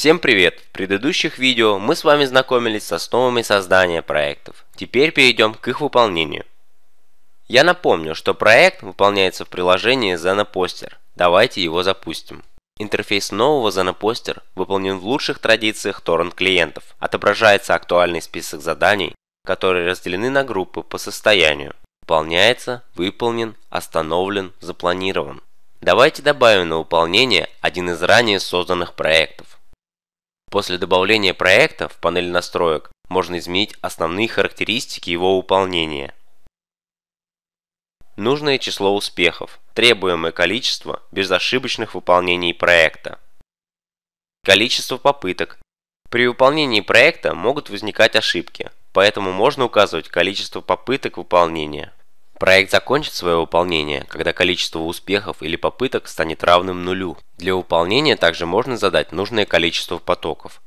Всем привет! В предыдущих видео мы с вами знакомились с основами создания проектов. Теперь перейдем к их выполнению. Я напомню, что проект выполняется в приложении ZenoPoster. Давайте его запустим. Интерфейс нового ZenoPoster выполнен в лучших традициях торрент-клиентов. Отображается актуальный список заданий, которые разделены на группы по состоянию. Выполняется, выполнен, остановлен, запланирован. Давайте добавим на выполнение один из ранее созданных проектов. После добавления проекта в панель настроек можно изменить основные характеристики его выполнения. Нужное число успехов, требуемое количество безошибочных выполнений проекта. Количество попыток. При выполнении проекта могут возникать ошибки, поэтому можно указывать количество попыток выполнения. Проект закончит свое выполнение, когда количество успехов или попыток станет равным нулю. Для выполнения также можно задать нужное количество потоков.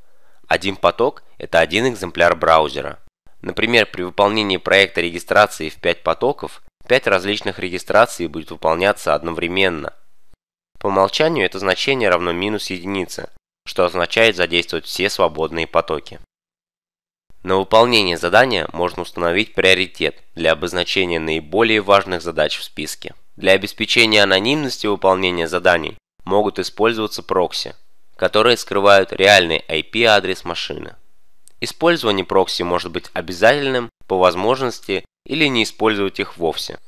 Один поток – это один экземпляр браузера. Например, при выполнении проекта регистрации в 5 потоков, 5 различных регистраций будет выполняться одновременно. По умолчанию это значение равно минус единице, что означает задействовать все свободные потоки. На выполнение задания можно установить приоритет для обозначения наиболее важных задач в списке. Для обеспечения анонимности выполнения заданий могут использоваться прокси, которые скрывают реальный IP-адрес машины. Использование прокси может быть обязательным по возможности или не использовать их вовсе.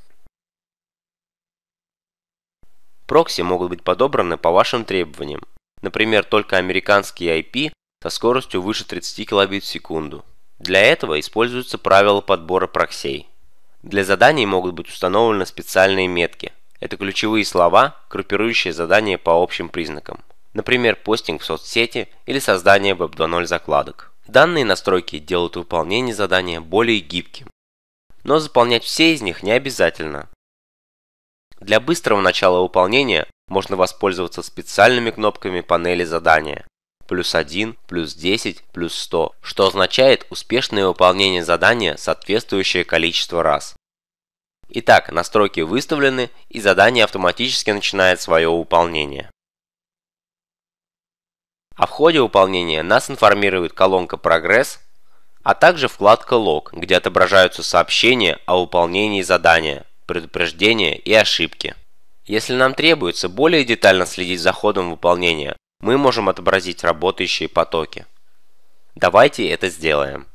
Прокси могут быть подобраны по вашим требованиям, например, только американские IP со скоростью выше 30 кбит в секунду для этого используются правила подбора проксей. Для заданий могут быть установлены специальные метки. Это ключевые слова, группирующие задания по общим признакам. Например, постинг в соцсети или создание Web 2.0 закладок. Данные настройки делают выполнение задания более гибким. Но заполнять все из них не обязательно. Для быстрого начала выполнения можно воспользоваться специальными кнопками панели задания плюс 1, плюс 10, плюс 100, что означает успешное выполнение задания соответствующее количество раз. Итак, настройки выставлены и задание автоматически начинает свое выполнение. А в ходе выполнения нас информирует колонка «Прогресс», а также вкладка «Лог», где отображаются сообщения о выполнении задания, предупреждения и ошибки. Если нам требуется более детально следить за ходом выполнения, мы можем отобразить работающие потоки. Давайте это сделаем.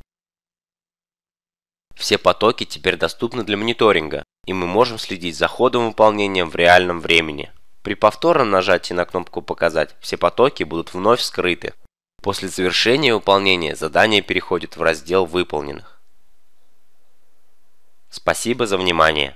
Все потоки теперь доступны для мониторинга, и мы можем следить за ходом выполнения в реальном времени. При повторном нажатии на кнопку «Показать» все потоки будут вновь скрыты. После завершения выполнения задание переходит в раздел «Выполненных». Спасибо за внимание.